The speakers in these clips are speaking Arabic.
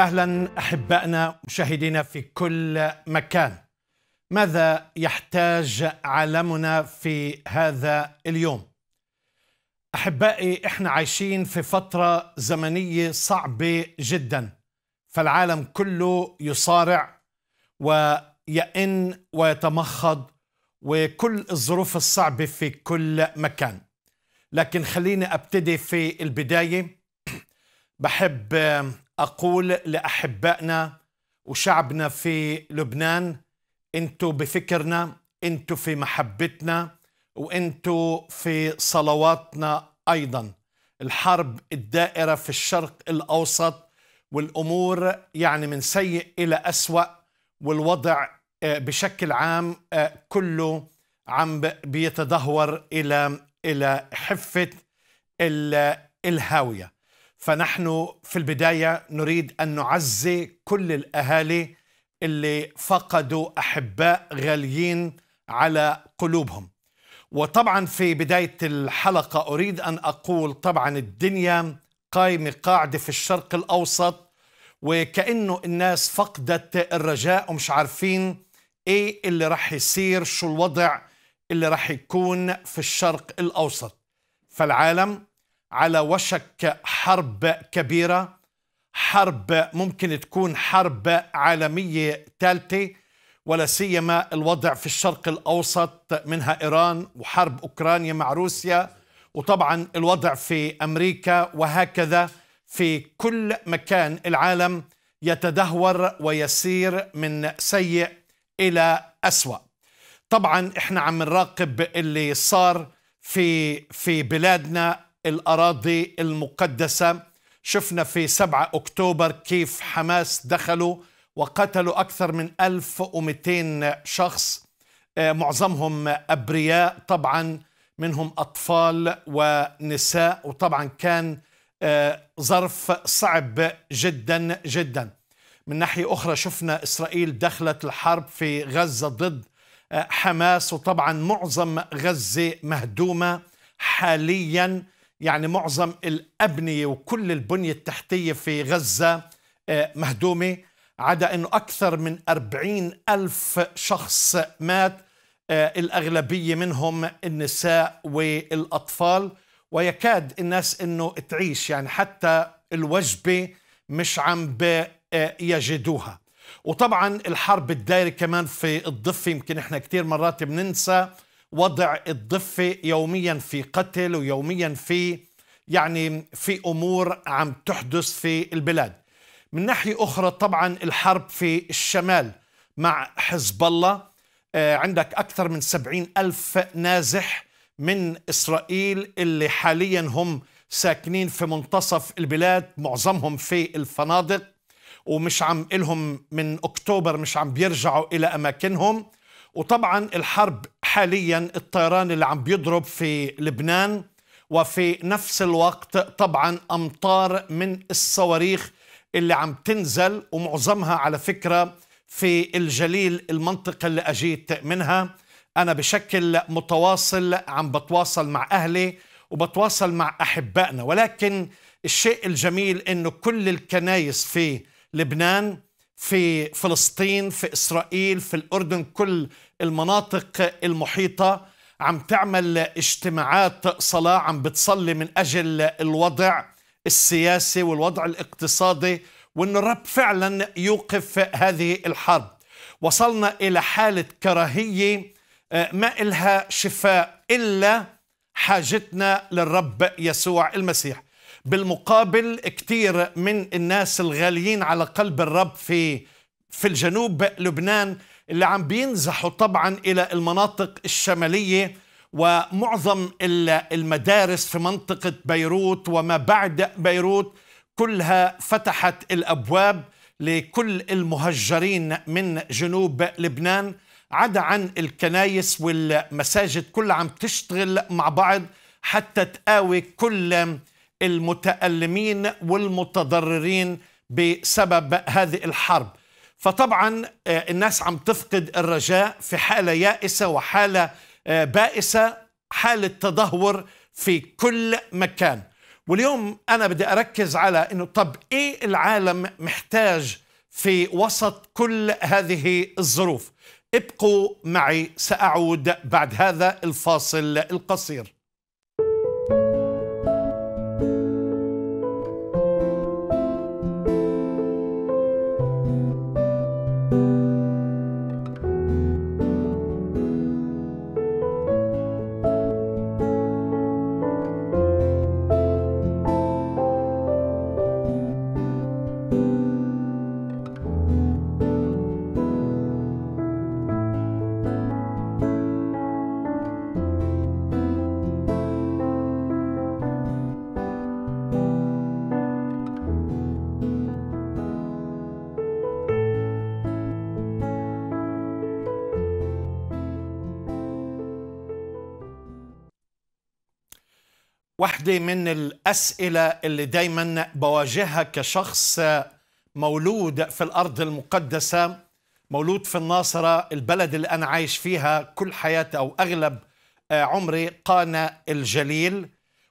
اهلا احبائنا مشاهدينا في كل مكان ماذا يحتاج عالمنا في هذا اليوم احبائي احنا عايشين في فتره زمنيه صعبه جدا فالعالم كله يصارع ويئن ويتمخض وكل الظروف الصعبه في كل مكان لكن خليني ابتدي في البدايه بحب أقول لأحبائنا وشعبنا في لبنان أنتوا بفكرنا أنتوا في محبتنا وأنتوا في صلواتنا أيضا الحرب الدائرة في الشرق الأوسط والأمور يعني من سيء إلى أسوأ والوضع آه، بشكل عام آه، كله عم بيتدهور إلى إلى حفة الهاوية فنحن في البدايه نريد ان نعزي كل الاهالي اللي فقدوا احباء غاليين على قلوبهم. وطبعا في بدايه الحلقه اريد ان اقول طبعا الدنيا قايمه قاعده في الشرق الاوسط وكانه الناس فقدت الرجاء ومش عارفين ايه اللي راح يصير شو الوضع اللي راح يكون في الشرق الاوسط فالعالم على وشك حرب كبيره حرب ممكن تكون حرب عالميه ثالثه ولا سيما الوضع في الشرق الاوسط منها ايران وحرب اوكرانيا مع روسيا وطبعا الوضع في امريكا وهكذا في كل مكان العالم يتدهور ويسير من سيء الى اسوا طبعا احنا عم نراقب اللي صار في في بلادنا الأراضي المقدسة شفنا في 7 أكتوبر كيف حماس دخلوا وقتلوا أكثر من 1200 شخص آه، معظمهم أبرياء طبعا منهم أطفال ونساء وطبعا كان آه، ظرف صعب جدا جدا من ناحية أخرى شفنا إسرائيل دخلت الحرب في غزة ضد آه، حماس وطبعا معظم غزة مهدومة حاليا يعني معظم الأبنية وكل البنية التحتية في غزة آه، مهدومة عدا أنه أكثر من أربعين ألف شخص مات آه، الأغلبية منهم النساء والأطفال ويكاد الناس أنه تعيش يعني حتى الوجبة مش عم آه، يجدوها وطبعا الحرب الدائرة كمان في الضفة يمكن احنا كتير مرات بننسى وضع الضفة يوميا في قتل ويوميا في يعني في أمور عم تحدث في البلاد من ناحية أخرى طبعا الحرب في الشمال مع حزب الله آه، عندك أكثر من سبعين ألف نازح من إسرائيل اللي حاليا هم ساكنين في منتصف البلاد معظمهم في الفنادق ومش عم إلهم من أكتوبر مش عم بيرجعوا إلى أماكنهم وطبعا الحرب حاليا الطيران اللي عم بيضرب في لبنان وفي نفس الوقت طبعا أمطار من الصواريخ اللي عم تنزل ومعظمها على فكرة في الجليل المنطقة اللي أجيت منها أنا بشكل متواصل عم بتواصل مع أهلي وبتواصل مع أحبائنا ولكن الشيء الجميل أنه كل الكنايس في لبنان في فلسطين في إسرائيل في الأردن كل المناطق المحيطة عم تعمل اجتماعات صلاة عم بتصلي من أجل الوضع السياسي والوضع الاقتصادي وأن الرب فعلا يوقف هذه الحرب وصلنا إلى حالة كراهية آه، ما إلها شفاء إلا حاجتنا للرب يسوع المسيح بالمقابل كثير من الناس الغاليين على قلب الرب في في الجنوب لبنان اللي عم بينزحوا طبعا إلى المناطق الشمالية ومعظم المدارس في منطقة بيروت وما بعد بيروت كلها فتحت الأبواب لكل المهجرين من جنوب لبنان عدا عن الكنايس والمساجد كلها عم تشتغل مع بعض حتى تقاوي كل المتألمين والمتضررين بسبب هذه الحرب فطبعا آه، الناس عم تفقد الرجاء في حالة يائسة وحالة آه، بائسة حالة تدهور في كل مكان واليوم أنا بدي أركز على أنه طب إيه العالم محتاج في وسط كل هذه الظروف ابقوا معي سأعود بعد هذا الفاصل القصير الأسئلة اللي دايما بواجهها كشخص مولود في الأرض المقدسة مولود في الناصرة البلد اللي أنا عايش فيها كل حياتي أو أغلب آه، عمري قانا الجليل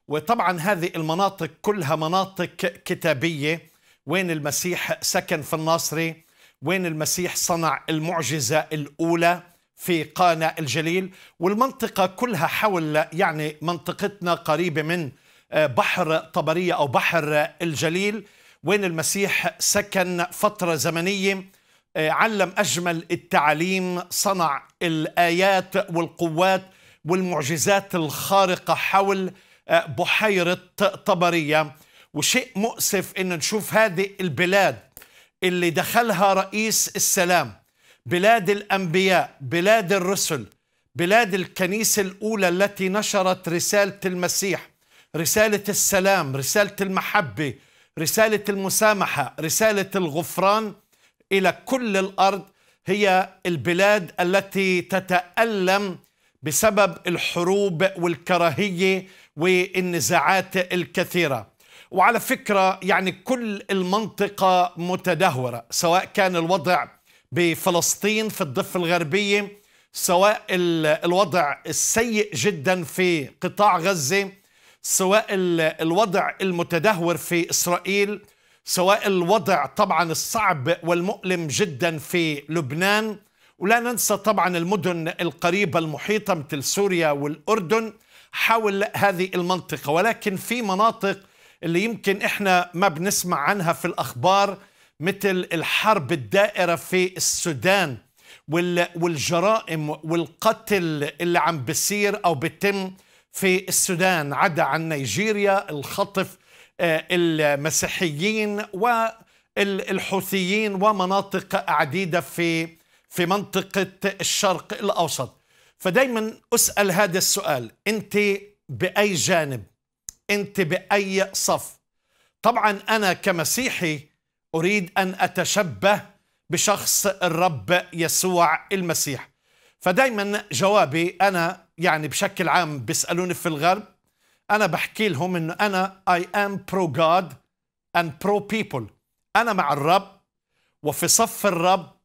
وطبعا هذه المناطق كلها مناطق كتابية وين المسيح سكن في الناصري وين المسيح صنع المعجزة الأولى في قانا الجليل والمنطقة كلها حول يعني منطقتنا قريبة من آه، بحر طبرية أو بحر الجليل وين المسيح سكن فترة زمنية آه، علم أجمل التعاليم صنع الآيات والقوات والمعجزات الخارقة حول آه، بحيرة طبرية وشيء مؤسف أن نشوف هذه البلاد اللي دخلها رئيس السلام بلاد الأنبياء بلاد الرسل بلاد الكنيسة الأولى التي نشرت رسالة المسيح رسالة السلام رسالة المحبة رسالة المسامحة رسالة الغفران إلى كل الأرض هي البلاد التي تتألم بسبب الحروب والكراهية والنزاعات الكثيرة وعلى فكرة يعني كل المنطقة متدهورة سواء كان الوضع بفلسطين في الضفة الغربية سواء الوضع السيء جدا في قطاع غزة سواء الوضع المتدهور في إسرائيل سواء الوضع طبعا الصعب والمؤلم جدا في لبنان ولا ننسى طبعا المدن القريبة المحيطة مثل سوريا والأردن حول هذه المنطقة ولكن في مناطق اللي يمكن إحنا ما بنسمع عنها في الأخبار مثل الحرب الدائرة في السودان والجرائم والقتل اللي عم بصير أو بتم في السودان عدا عن نيجيريا الخطف آه، المسيحيين والحوثيين ومناطق عديدة في في منطقة الشرق الأوسط فدايما أسأل هذا السؤال أنت بأي جانب أنت بأي صف طبعا أنا كمسيحي أريد أن أتشبه بشخص الرب يسوع المسيح فدايما جوابي أنا يعني بشكل عام بيسألوني في الغرب أنا بحكي لهم إنه أنا اي ام برو جاد اند برو بيبل أنا مع الرب وفي صف الرب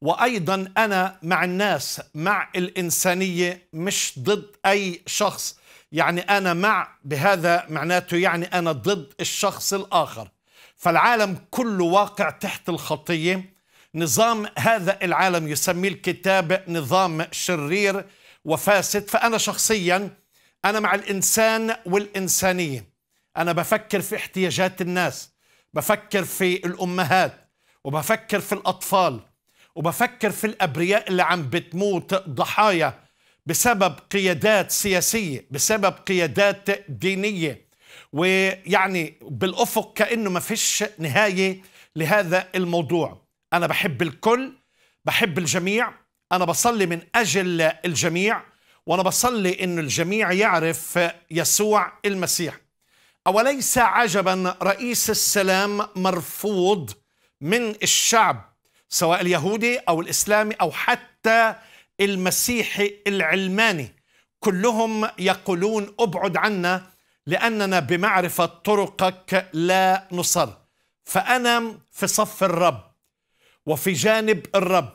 وأيضا أنا مع الناس مع الإنسانية مش ضد أي شخص يعني أنا مع بهذا معناته يعني أنا ضد الشخص الآخر فالعالم كله واقع تحت الخطية نظام هذا العالم يسميه الكتاب نظام شرير وفاسد فأنا شخصيا أنا مع الإنسان والإنسانية أنا بفكر في احتياجات الناس بفكر في الأمهات وبفكر في الأطفال وبفكر في الأبرياء اللي عم بتموت ضحايا بسبب قيادات سياسية بسبب قيادات دينية ويعني بالأفق كأنه ما فيش نهاية لهذا الموضوع أنا بحب الكل بحب الجميع أنا بصلي من أجل الجميع وأنا بصلي أن الجميع يعرف يسوع المسيح أوليس عجبا رئيس السلام مرفوض من الشعب سواء اليهودي أو الإسلامي أو حتى المسيحي العلماني كلهم يقولون ابعد عنا لأننا بمعرفة طرقك لا نصر فأنا في صف الرب وفي جانب الرب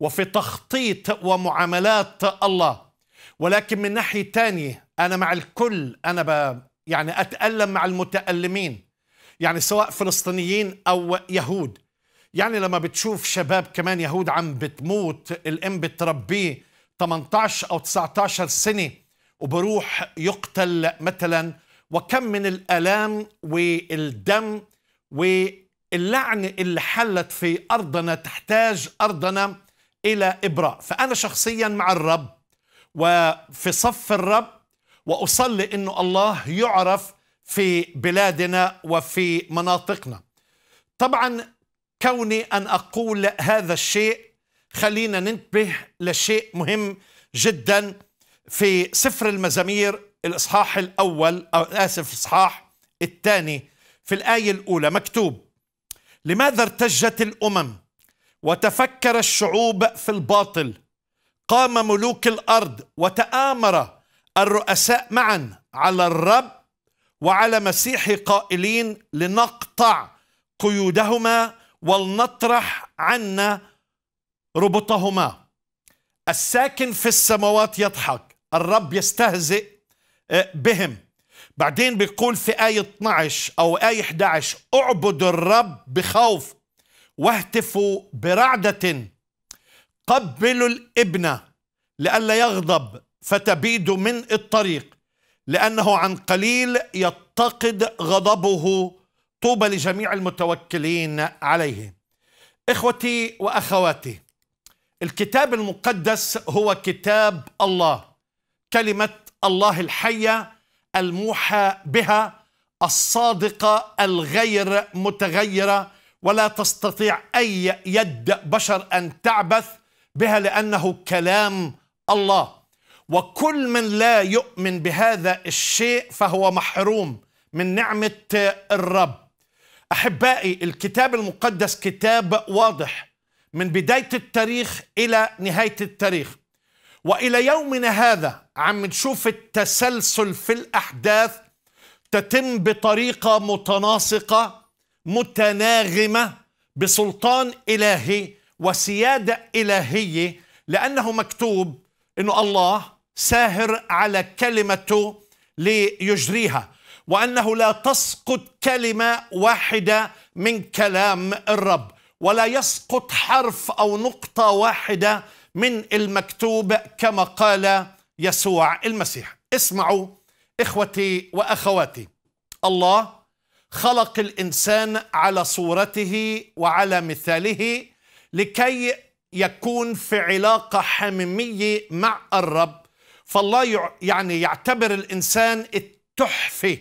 وفي تخطيط ومعاملات الله ولكن من ناحية تانية أنا مع الكل أنا ب يعني أتألم مع المتألمين يعني سواء فلسطينيين أو يهود يعني لما بتشوف شباب كمان يهود عم بتموت الأم بتربيه 18 أو 19 سنة وبروح يقتل مثلا وكم من الآلام والدم و اللعنة اللي حلت في أرضنا تحتاج أرضنا إلى إبراء فأنا شخصيا مع الرب وفي صف الرب وأصلي أنه الله يعرف في بلادنا وفي مناطقنا طبعا كوني أن أقول هذا الشيء خلينا ننتبه لشيء مهم جدا في سفر المزامير الإصحاح الأول أو آسف الإصحاح الثاني في الآية الأولى مكتوب لماذا ارتجت الامم وتفكر الشعوب في الباطل قام ملوك الارض وتامر الرؤساء معا على الرب وعلى مسيح قائلين لنقطع قيودهما ولنطرح عنا ربطهما الساكن في السماوات يضحك الرب يستهزئ آه، بهم بعدين بيقول في آية 12 أو آية 11 اعبدوا الرب بخوف واهتفوا برعدة قبلوا الابن لئلا يغضب فتبيد من الطريق لأنه عن قليل يتقد غضبه طوبى لجميع المتوكلين عليه إخوتي وأخواتي الكتاب المقدس هو كتاب الله كلمة الله الحية الموحى بها الصادقة الغير متغيرة ولا تستطيع أي يد بشر أن تعبث بها لأنه كلام الله وكل من لا يؤمن بهذا الشيء فهو محروم من نعمة الرب أحبائي الكتاب المقدس كتاب واضح من بداية التاريخ إلى نهاية التاريخ والى يومنا هذا عم نشوف التسلسل في الاحداث تتم بطريقه متناسقه متناغمه بسلطان الهي وسياده الهيه لانه مكتوب انه الله ساهر على كلمته ليجريها وانه لا تسقط كلمه واحده من كلام الرب ولا يسقط حرف او نقطه واحده من المكتوب كما قال يسوع المسيح اسمعوا إخوتي وأخواتي الله خلق الإنسان على صورته وعلى مثاله لكي يكون في علاقة حميمية مع الرب فالله يعني يعتبر الإنسان التحفة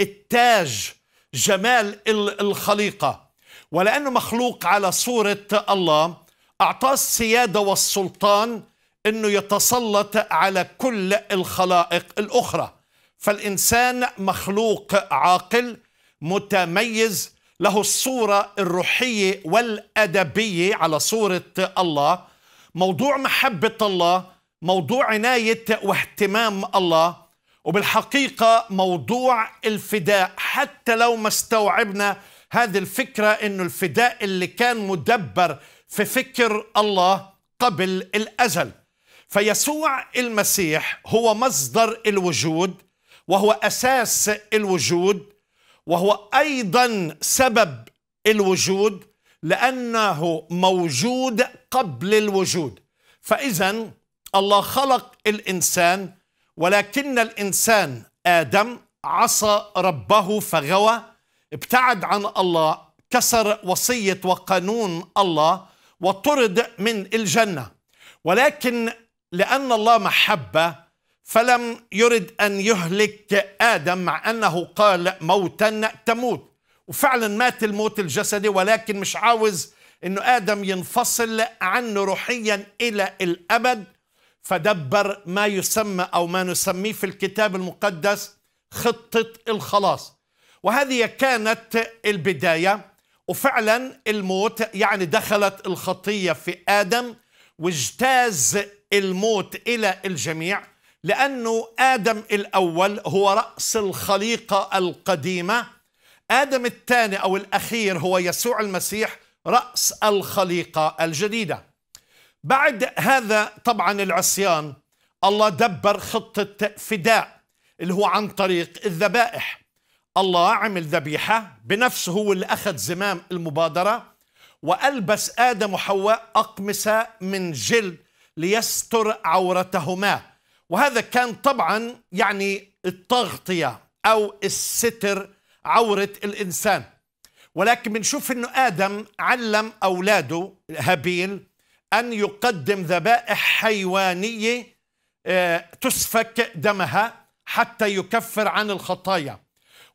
التاج جمال الخليقة ولأنه مخلوق على صورة الله أعطاه السيادة والسلطان أنه يتسلط على كل الخلائق الأخرى فالإنسان مخلوق عاقل متميز له الصورة الروحية والأدبية على صورة الله موضوع محبة الله موضوع عناية واهتمام الله وبالحقيقة موضوع الفداء حتى لو ما استوعبنا هذه الفكرة أنه الفداء اللي كان مدبر في فكر الله قبل الازل فيسوع المسيح هو مصدر الوجود وهو اساس الوجود وهو ايضا سبب الوجود لانه موجود قبل الوجود فاذا الله خلق الانسان ولكن الانسان ادم عصى ربه فغوى ابتعد عن الله كسر وصيه وقانون الله وطرد من الجنة ولكن لأن الله محبة فلم يرد أن يهلك آدم مع أنه قال موتا تموت وفعلا مات الموت الجسدي ولكن مش عاوز أنه آدم ينفصل عنه روحيا إلى الأبد فدبر ما يسمى أو ما نسميه في الكتاب المقدس خطة الخلاص وهذه كانت البداية وفعلا الموت يعني دخلت الخطية في آدم واجتاز الموت إلى الجميع لأنه آدم الأول هو رأس الخليقة القديمة آدم الثاني أو الأخير هو يسوع المسيح رأس الخليقة الجديدة بعد هذا طبعا العصيان الله دبر خطة فداء اللي هو عن طريق الذبائح الله عمل ذبيحة بنفسه هو اللي أخذ زمام المبادرة وألبس آدم وحواء أقمصة من جلد ليستر عورتهما وهذا كان طبعا يعني التغطية أو الستر عورة الإنسان ولكن بنشوف أنه آدم علم أولاده هابيل أن يقدم ذبائح حيوانية آه، تسفك دمها حتى يكفر عن الخطايا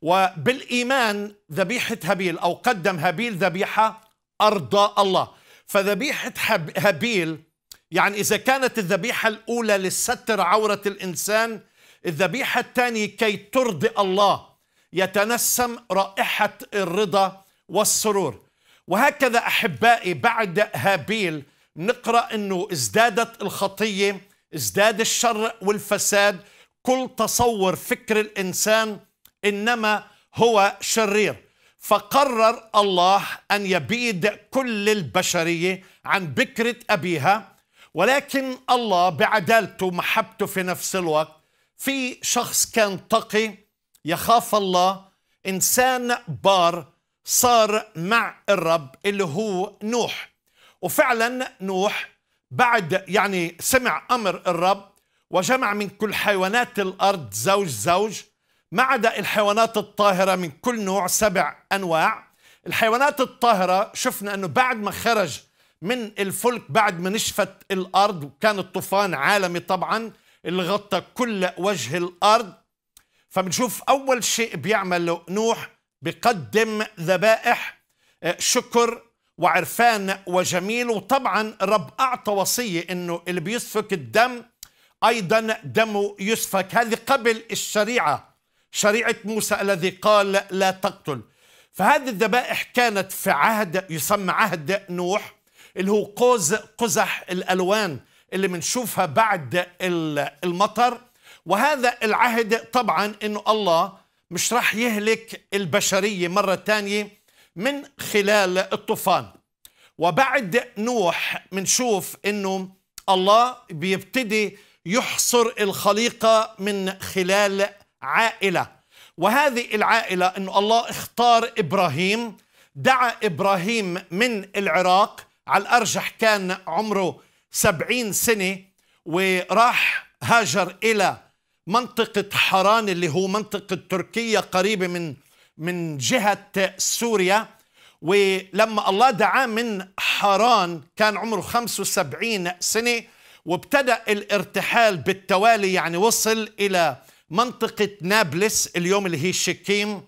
وبالإيمان ذبيحة هابيل أو قدم هابيل ذبيحة أرضى الله فذبيحة هابيل يعني إذا كانت الذبيحة الأولى لستر عورة الإنسان الذبيحة الثانية كي ترضي الله يتنسم رائحة الرضا والسرور وهكذا أحبائي بعد هابيل نقرأ أنه ازدادت الخطية ازداد الشر والفساد كل تصور فكر الإنسان إنما هو شرير فقرر الله أن يبيد كل البشرية عن بكرة أبيها ولكن الله بعدالته ومحبته في نفس الوقت في شخص كان تقي يخاف الله إنسان بار صار مع الرب اللي هو نوح وفعلا نوح بعد يعني سمع أمر الرب وجمع من كل حيوانات الأرض زوج زوج ما عدا الحيوانات الطاهرة من كل نوع سبع أنواع الحيوانات الطاهرة شفنا أنه بعد ما خرج من الفلك بعد ما نشفت الأرض وكان الطوفان عالمي طبعا اللي غطى كل وجه الأرض فبنشوف أول شيء بيعمل نوح بقدم ذبائح آه، شكر وعرفان وجميل وطبعا رب أعطى وصية أنه اللي بيسفك الدم أيضا دمه يسفك هذه قبل الشريعة شريعة موسى الذي قال لا تقتل فهذه الذبائح كانت في عهد يسمى عهد نوح اللي هو قوز قزح الألوان اللي بنشوفها بعد المطر وهذا العهد طبعا انه الله مش راح يهلك البشرية مرة تانية من خلال الطوفان وبعد نوح بنشوف انه الله بيبتدي يحصر الخليقة من خلال عائله وهذه العائله انه الله اختار ابراهيم دعا ابراهيم من العراق على الارجح كان عمره سبعين سنه وراح هاجر الى منطقه حران اللي هو منطقه تركيا قريبه من من جهه سوريا ولما الله دعاه من حران كان عمره 75 سنه وابتدأ الارتحال بالتوالي يعني وصل إلى منطقة نابلس اليوم اللي هي شكيم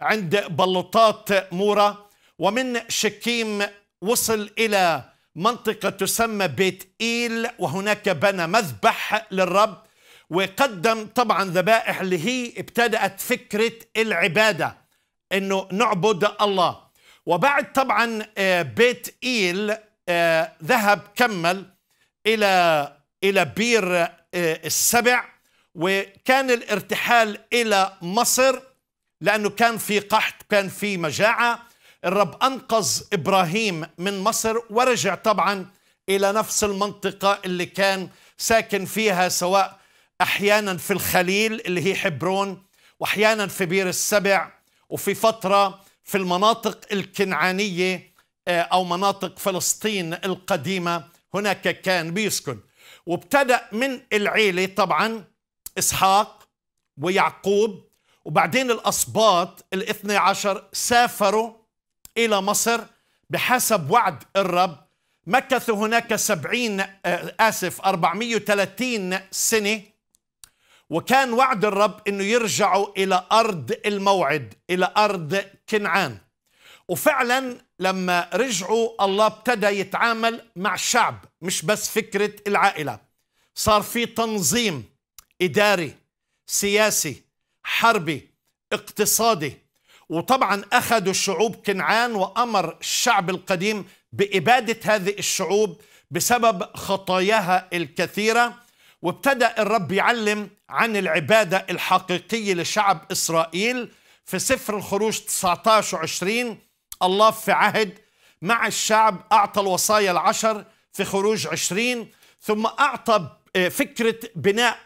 عند بلطات مورا ومن شكيم وصل إلى منطقة تسمى بيت إيل وهناك بنى مذبح للرب وقدم طبعا ذبائح اللي هي ابتدأت فكرة العبادة أنه نعبد الله وبعد طبعا آه، بيت إيل آه، ذهب كمل إلى إلى بير آه، السبع وكان الارتحال إلى مصر لأنه كان في قحط كان في مجاعة الرب أنقذ إبراهيم من مصر ورجع طبعا إلى نفس المنطقة اللي كان ساكن فيها سواء أحيانا في الخليل اللي هي حبرون وأحيانا في بير السبع وفي فترة في المناطق الكنعانية آه، أو مناطق فلسطين القديمة هناك كان بيسكن وابتدأ من العيلة طبعا إسحاق ويعقوب وبعدين الأسباط الاثنى عشر سافروا إلى مصر بحسب وعد الرب مكثوا هناك سبعين آه، آسف أربعمية وثلاثين سنة وكان وعد الرب أنه يرجعوا إلى أرض الموعد إلى أرض كنعان وفعلا لما رجعوا الله ابتدى يتعامل مع الشعب مش بس فكرة العائلة صار في تنظيم إداري سياسي حربي اقتصادي وطبعا أخذوا شعوب كنعان وأمر الشعب القديم بإبادة هذه الشعوب بسبب خطاياها الكثيرة وابتدأ الرب يعلم عن العبادة الحقيقية لشعب إسرائيل في سفر الخروج 19 و 20 الله في عهد مع الشعب أعطى الوصايا العشر في خروج 20 ثم أعطى آه، فكرة بناء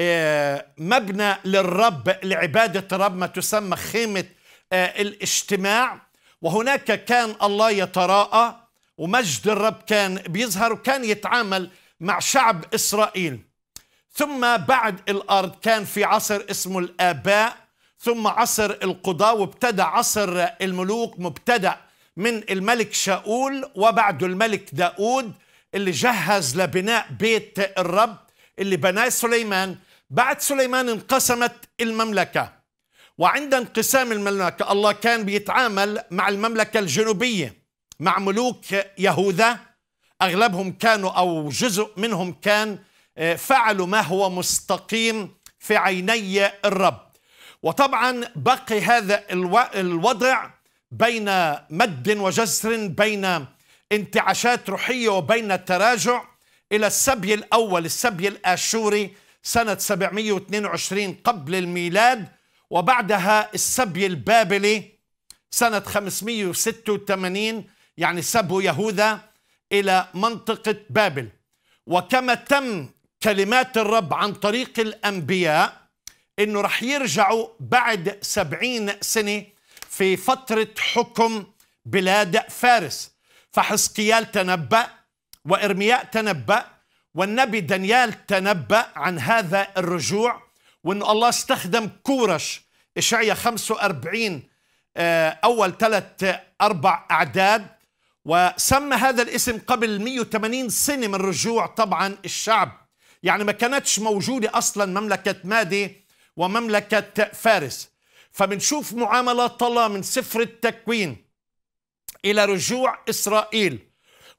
آه، مبنى للرب لعبادة الرب ما تسمى خيمة آه، الاجتماع وهناك كان الله يتراءى ومجد الرب كان بيظهر وكان يتعامل مع شعب إسرائيل ثم بعد الأرض كان في عصر اسمه الآباء ثم عصر القضاة وابتدى عصر الملوك مبتدأ من الملك شاول وبعده الملك داود اللي جهز لبناء بيت الرب اللي بناه سليمان بعد سليمان انقسمت المملكة وعند انقسام المملكة الله كان بيتعامل مع المملكة الجنوبية مع ملوك يهوذا أغلبهم كانوا أو جزء منهم كان آه، فعلوا ما هو مستقيم في عيني الرب وطبعا بقي هذا الوضع بين مد وجسر بين انتعاشات روحية وبين تراجع إلى السبي الأول السبي الآشوري سنة 722 قبل الميلاد وبعدها السبي البابلي سنة 586 يعني سبوا يهوذا إلى منطقة بابل وكما تم كلمات الرب عن طريق الأنبياء إنه رح يرجعوا بعد سبعين سنة في فترة حكم بلاد فارس فحسقيال تنبأ وإرمياء تنبأ والنبي دانيال تنبأ عن هذا الرجوع وأن الله استخدم كورش إشعيا 45 آه، أول ثلاث آه، أربع أعداد وسمى هذا الاسم قبل 180 سنة من رجوع طبعا الشعب يعني ما كانتش موجودة أصلا مملكة مادي ومملكة فارس فبنشوف معاملة طلا من سفر التكوين إلى رجوع إسرائيل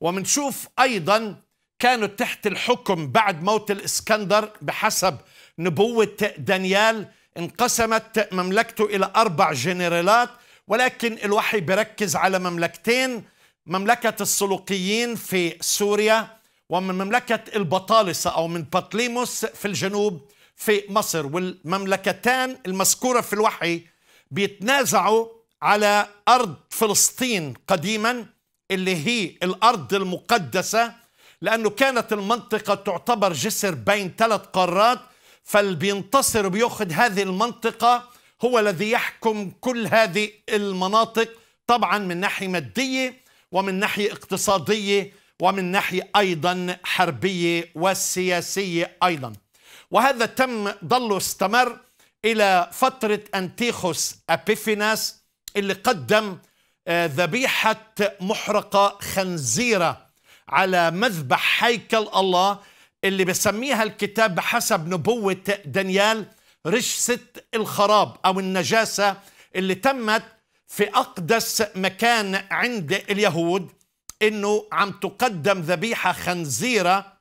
ومنشوف أيضا كانوا تحت الحكم بعد موت الإسكندر بحسب نبوة دانيال انقسمت مملكته إلى أربع جنرالات ولكن الوحي بركز على مملكتين مملكة السلوقيين في سوريا ومن مملكة البطالسة أو من بطليموس في الجنوب في مصر والمملكتان المذكورة في الوحي بيتنازعوا على أرض فلسطين قديما اللي هي الأرض المقدسة لأنه كانت المنطقة تعتبر جسر بين ثلاث قارات فالبينتصر بيأخذ هذه المنطقة هو الذي يحكم كل هذه المناطق طبعا من ناحية مادية ومن ناحية اقتصادية ومن ناحية أيضا حربية وسياسية أيضا وهذا تم ظل استمر إلى فترة أنتيخوس أبيفيناس اللي قدم آه، ذبيحة محرقة خنزيرة على مذبح هيكل الله اللي بسميها الكتاب بحسب نبوة دانيال رجسة الخراب أو النجاسة اللي تمت في أقدس مكان عند اليهود أنه عم تقدم ذبيحة خنزيرة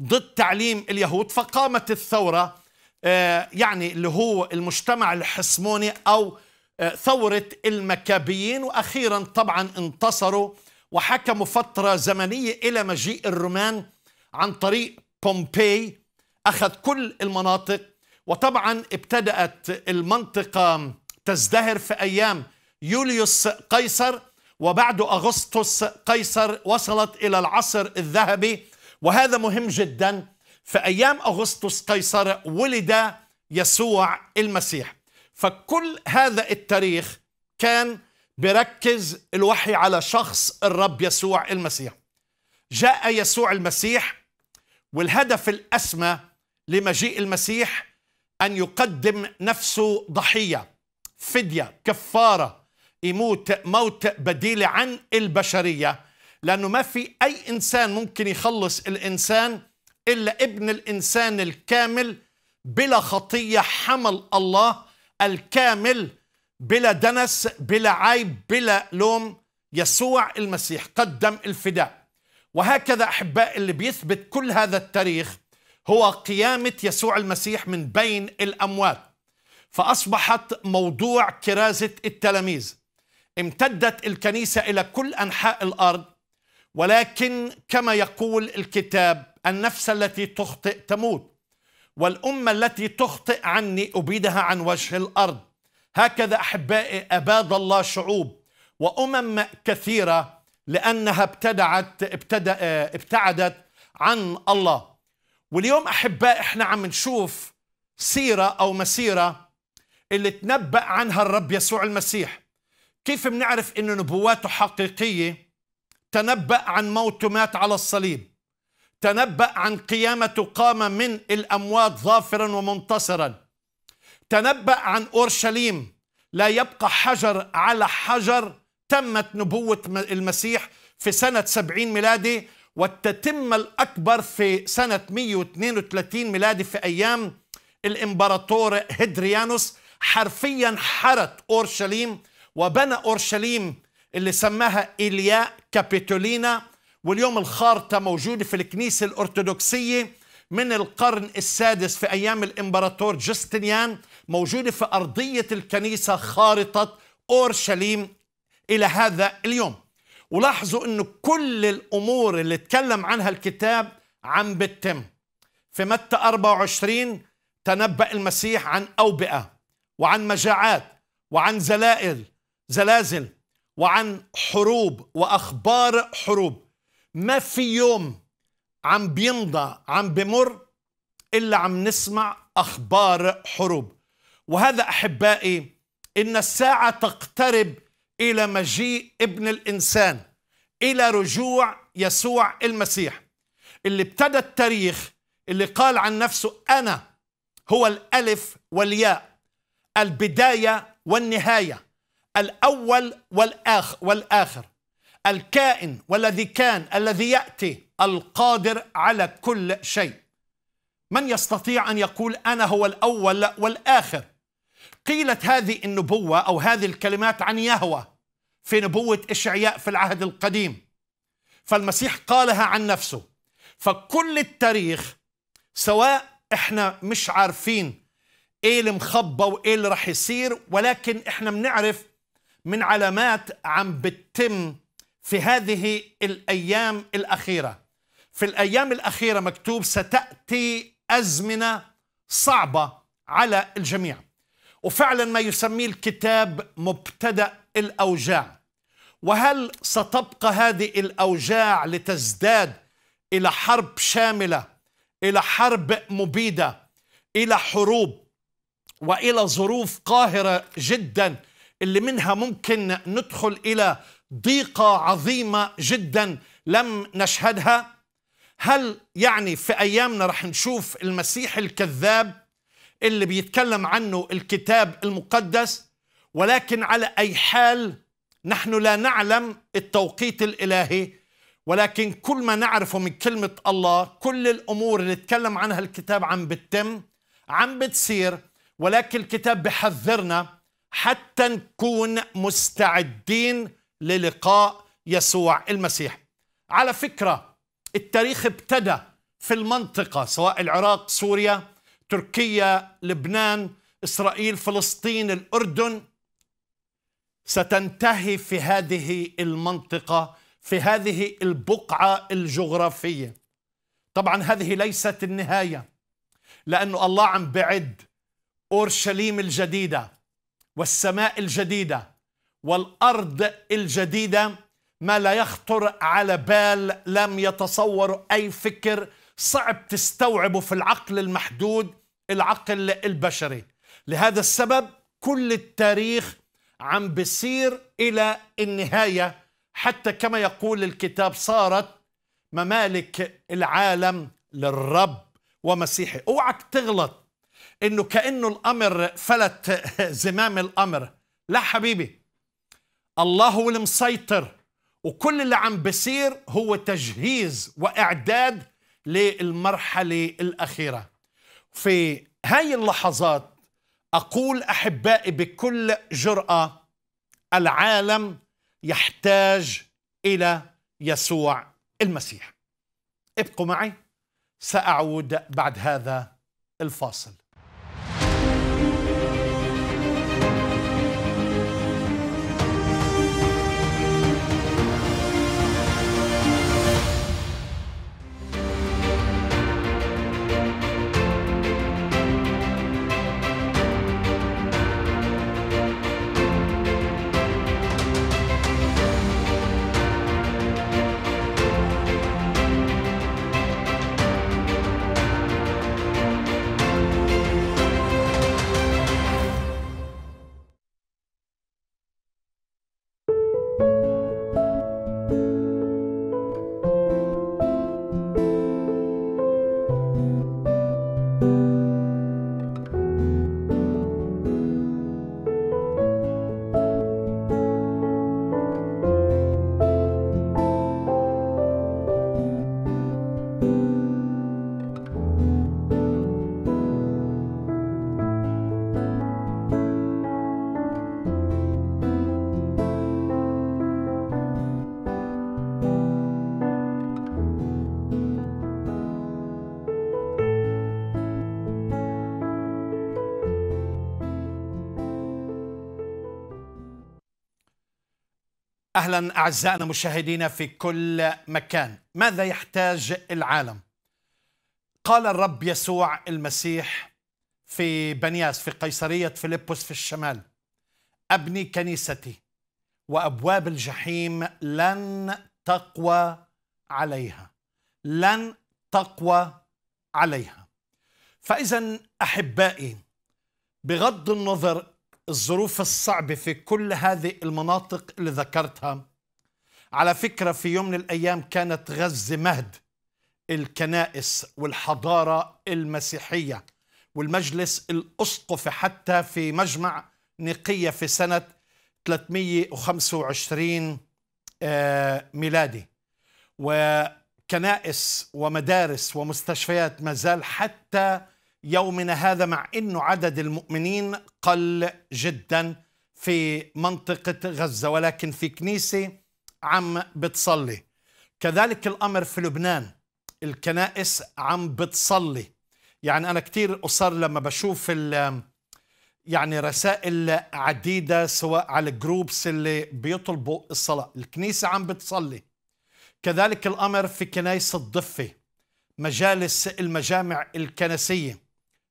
ضد تعليم اليهود فقامت الثورة آه، يعني اللي هو المجتمع الحسموني أو آه، ثورة المكابيين وأخيرا طبعا انتصروا وحكموا فترة زمنية إلى مجيء الرومان عن طريق بومبي أخذ كل المناطق وطبعا ابتدأت المنطقة تزدهر في أيام يوليوس قيصر وبعد أغسطس قيصر وصلت إلى العصر الذهبي وهذا مهم جدا في أيام أغسطس قيصر ولد يسوع المسيح فكل هذا التاريخ كان بركز الوحي على شخص الرب يسوع المسيح جاء يسوع المسيح والهدف الأسمى لمجيء المسيح أن يقدم نفسه ضحية فدية كفارة يموت موت بديل عن البشرية لأنه ما في أي إنسان ممكن يخلص الإنسان إلا ابن الإنسان الكامل بلا خطية حمل الله الكامل بلا دنس بلا عيب بلا لوم يسوع المسيح قدم الفداء وهكذا احباء اللي بيثبت كل هذا التاريخ هو قيامه يسوع المسيح من بين الاموات فاصبحت موضوع كرازه التلاميذ امتدت الكنيسه الى كل انحاء الارض ولكن كما يقول الكتاب النفس التي تخطئ تموت والامه التي تخطئ عني ابيدها عن وجه الارض هكذا احبائي اباد الله شعوب وامم كثيره لانها ابتدعت ابتدأ ابتعدت عن الله واليوم احبائي احنا عم نشوف سيره او مسيره اللي تنبأ عنها الرب يسوع المسيح كيف بنعرف انه نبواته حقيقيه تنبأ عن موته مات على الصليب تنبأ عن قيامته قام من الأموات ظافرا ومنتصرا تنبأ عن أورشليم لا يبقى حجر على حجر تمت نبوة المسيح في سنة 70 ميلادي والتتمة الأكبر في سنة 132 ميلادي في أيام الإمبراطور هدريانوس حرفيا حرت أورشليم وبنى أورشليم اللي سماها إلياء كابيتولينا واليوم الخارطة موجودة في الكنيسة الأرثوذكسية من القرن السادس في أيام الإمبراطور جستنيان موجودة في أرضية الكنيسة خارطة أورشليم إلى هذا اليوم ولاحظوا أنه كل الأمور اللي تكلم عنها الكتاب عم بتتم في متى 24 تنبأ المسيح عن أوبئة وعن مجاعات وعن زلائل زلازل وعن حروب وأخبار حروب ما في يوم عم بيمضى عم بمر إلا عم نسمع أخبار حروب وهذا أحبائي إن الساعة تقترب إلى مجيء ابن الإنسان إلى رجوع يسوع المسيح اللي ابتدى التاريخ اللي قال عن نفسه أنا هو الألف والياء البداية والنهاية الأول والآخر, والآخر الكائن والذي كان الذي يأتي القادر على كل شيء من يستطيع أن يقول أنا هو الأول والآخر قيلت هذه النبوة أو هذه الكلمات عن يهوه في نبوة إشعياء في العهد القديم فالمسيح قالها عن نفسه فكل التاريخ سواء احنا مش عارفين ايه اللي مخبى وايه اللي راح يصير ولكن احنا بنعرف من علامات عم بتتم في هذه الايام الاخيره في الأيام الأخيرة مكتوب ستأتي أزمنة صعبة على الجميع وفعلا ما يسميه الكتاب مبتدأ الأوجاع وهل ستبقى هذه الأوجاع لتزداد إلى حرب شاملة إلى حرب مبيدة إلى حروب وإلى ظروف قاهرة جدا اللي منها ممكن ندخل إلى ضيقة عظيمة جدا لم نشهدها هل يعني في ايامنا رح نشوف المسيح الكذاب اللي بيتكلم عنه الكتاب المقدس ولكن على اي حال نحن لا نعلم التوقيت الالهي ولكن كل ما نعرفه من كلمه الله كل الامور اللي تكلم عنها الكتاب عم بتتم عم بتصير ولكن الكتاب بحذرنا حتى نكون مستعدين للقاء يسوع المسيح على فكره التاريخ ابتدى في المنطقة سواء العراق سوريا تركيا لبنان إسرائيل فلسطين الأردن ستنتهي في هذه المنطقة في هذه البقعة الجغرافية طبعا هذه ليست النهاية لأنه الله عم بعد أورشليم الجديدة والسماء الجديدة والأرض الجديدة ما لا يخطر على بال لم يتصور أي فكر صعب تستوعبه في العقل المحدود العقل البشري لهذا السبب كل التاريخ عم بصير إلى النهاية حتى كما يقول الكتاب صارت ممالك العالم للرب ومسيحي اوعك تغلط انه كانه الامر فلت زمام الامر لا حبيبي الله هو المسيطر وكل اللي عم بصير هو تجهيز واعداد للمرحله الاخيره في هاي اللحظات اقول احبائي بكل جراه العالم يحتاج الى يسوع المسيح ابقوا معي ساعود بعد هذا الفاصل اهلا اعزائنا مشاهدينا في كل مكان ماذا يحتاج العالم قال الرب يسوع المسيح في بنياس في قيصريه فيلبس في الشمال ابني كنيستي وابواب الجحيم لن تقوى عليها لن تقوى عليها فاذا احبائي بغض النظر الظروف الصعبة في كل هذه المناطق اللي ذكرتها على فكرة في يوم من الأيام كانت غزة مهد الكنائس والحضارة المسيحية والمجلس الأسقف حتى في مجمع نقية في سنة 325 آه، ميلادي وكنائس ومدارس ومستشفيات ما زال حتى يومنا هذا مع انه عدد المؤمنين قل جدا في منطقه غزه ولكن في كنيسه عم بتصلي كذلك الامر في لبنان الكنائس عم بتصلي يعني انا كثير اصر لما بشوف ال يعني رسائل عديده سواء على الجروبس اللي بيطلبوا الصلاه الكنيسه عم بتصلي كذلك الامر في كنايس الضفه مجالس المجامع الكنسيه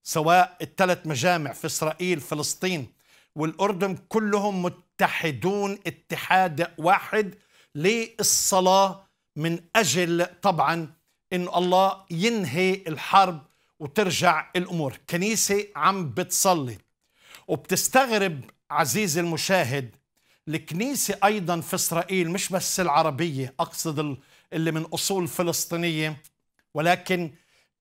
سواء الثلاث مجامع في إسرائيل فلسطين والأردن كلهم متحدون اتحاد واحد للصلاة من أجل طبعا أن الله ينهي الحرب وترجع الأمور كنيسة عم بتصلي وبتستغرب عزيزي المشاهد الكنيسة أيضا في إسرائيل مش بس العربية أقصد اللي من أصول فلسطينية ولكن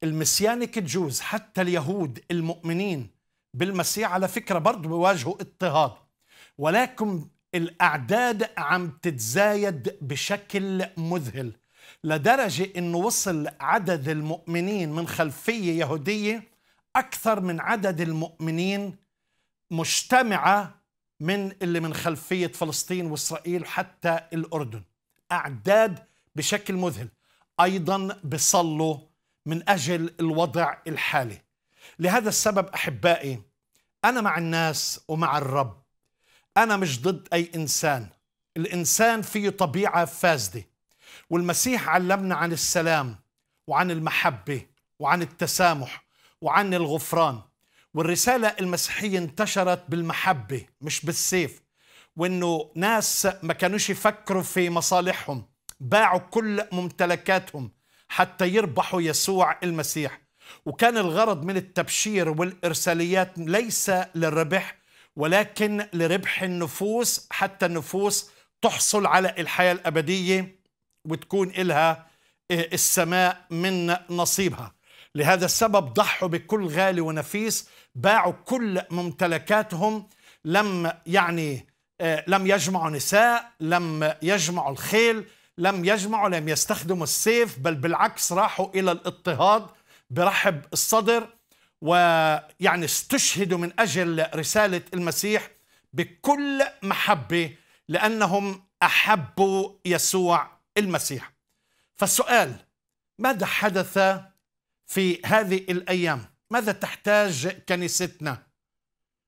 المسيانك جوز حتى اليهود المؤمنين بالمسيح على فكرة برضو بيواجهوا اضطهاد ولكن الأعداد عم تتزايد بشكل مذهل لدرجة أنه وصل عدد المؤمنين من خلفية يهودية أكثر من عدد المؤمنين مجتمعة من اللي من خلفية فلسطين وإسرائيل حتى الأردن أعداد بشكل مذهل أيضا بصلوا من أجل الوضع الحالي لهذا السبب أحبائي أنا مع الناس ومع الرب أنا مش ضد أي إنسان الإنسان فيه طبيعة فاسدة والمسيح علمنا عن السلام وعن المحبة وعن التسامح وعن الغفران والرسالة المسيحية انتشرت بالمحبة مش بالسيف وانه ناس ما كانوش يفكروا في مصالحهم باعوا كل ممتلكاتهم حتى يربحوا يسوع المسيح وكان الغرض من التبشير والإرساليات ليس للربح ولكن لربح النفوس حتى النفوس تحصل على الحياة الأبدية وتكون إلها آه، السماء من نصيبها لهذا السبب ضحوا بكل غالي ونفيس باعوا كل ممتلكاتهم لم يعني آه، لم يجمعوا نساء لم يجمعوا الخيل لم يجمعوا لم يستخدموا السيف بل بالعكس راحوا إلى الاضطهاد برحب الصدر ويعني استشهدوا من أجل رسالة المسيح بكل محبة لأنهم أحبوا يسوع المسيح فالسؤال ماذا حدث في هذه الأيام ماذا تحتاج كنيستنا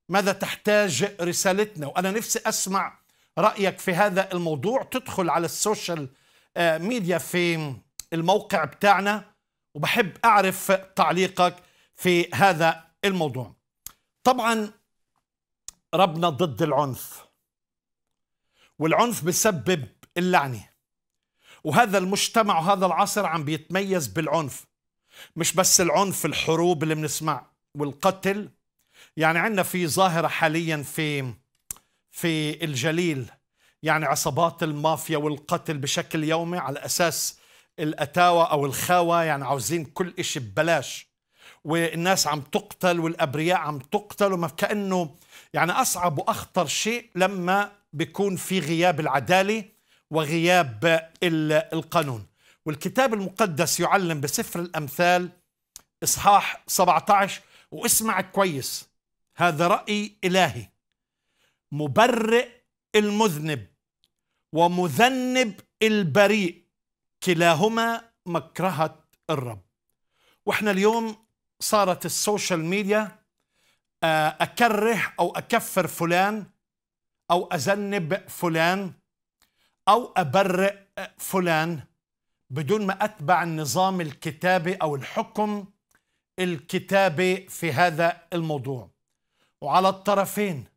ماذا تحتاج رسالتنا وأنا نفسي أسمع رأيك في هذا الموضوع تدخل على السوشيال آه، ميديا في الموقع بتاعنا وبحب أعرف تعليقك في هذا الموضوع طبعا ربنا ضد العنف والعنف بسبب اللعنة وهذا المجتمع وهذا العصر عم بيتميز بالعنف مش بس العنف الحروب اللي بنسمع والقتل يعني عندنا في ظاهرة حاليا في في الجليل يعني عصابات المافيا والقتل بشكل يومي على أساس الأتاوة أو الخاوة يعني عاوزين كل إشي ببلاش والناس عم تقتل والأبرياء عم تقتل وما كأنه يعني أصعب وأخطر شيء لما بيكون في غياب العدالة وغياب القانون والكتاب المقدس يعلم بسفر الأمثال إصحاح 17 واسمع كويس هذا رأي إلهي مبرئ المذنب ومذنب البريء كلاهما مكرهة الرب واحنا اليوم صارت السوشيال ميديا آه، أكره أو أكفر فلان أو أذنب فلان أو أبرئ فلان بدون ما أتبع النظام الكتابي أو الحكم الكتابي في هذا الموضوع وعلى الطرفين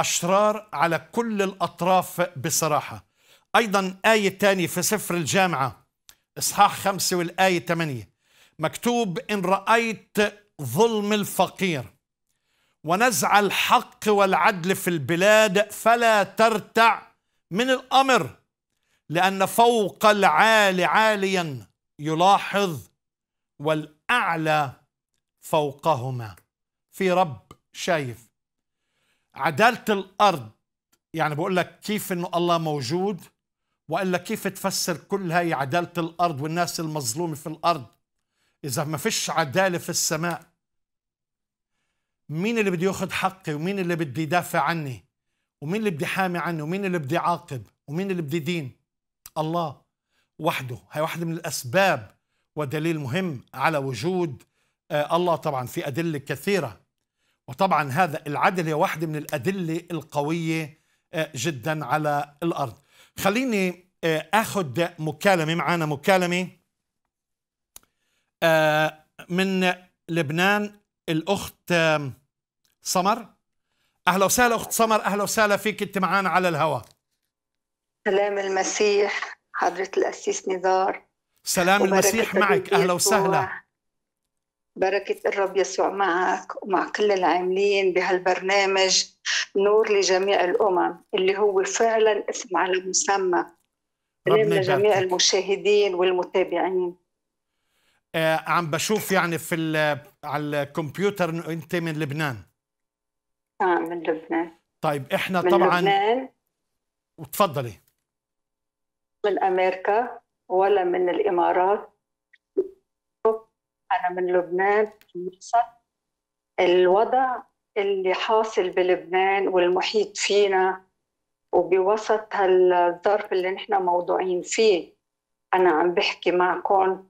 أشرار على كل الأطراف بصراحة أيضا آية تانية في سفر الجامعة إصحاح خمسة والآية تمانية مكتوب إن رأيت ظلم الفقير ونزع الحق والعدل في البلاد فلا ترتع من الأمر لأن فوق العالي عاليا يلاحظ والأعلى فوقهما في رب شايف عدالة الأرض يعني بقول لك كيف إنه الله موجود وإلا كيف تفسر كل هاي عدالة الأرض والناس المظلومة في الأرض إذا ما فيش عدالة في السماء مين اللي بده ياخذ حقي ومين اللي بده يدافع عني ومين اللي بده يحامي عني ومين اللي بده يعاقب ومين اللي بده يدين الله وحده هي واحدة من الأسباب ودليل مهم على وجود آه، الله طبعا في أدلة كثيرة وطبعا هذا العدل هي واحدة من الأدلة القوية آه، جدا على الأرض خليني آه، أخذ مكالمة معنا مكالمة آه، من لبنان الأخت سمر أهلا وسهلا أخت سمر أهلا وسهلا فيك أنت معنا على الهواء سلام المسيح حضرة الأسيس نزار سلام المسيح معك أهلا وسهلا بركة الرب يسوع معك ومع كل العاملين بهالبرنامج نور لجميع الأمم اللي هو فعلا اسم على المسمى لجميع المشاهدين والمتابعين آه عم بشوف يعني في على الكمبيوتر انت من لبنان اه من لبنان طيب احنا من طبعا لبنان وتفضلي من امريكا ولا من الامارات أنا من لبنان في مصر الوضع اللي حاصل بلبنان والمحيط فينا وبوسط هالظرف اللي نحن موضوعين فيه أنا عم بحكي معكم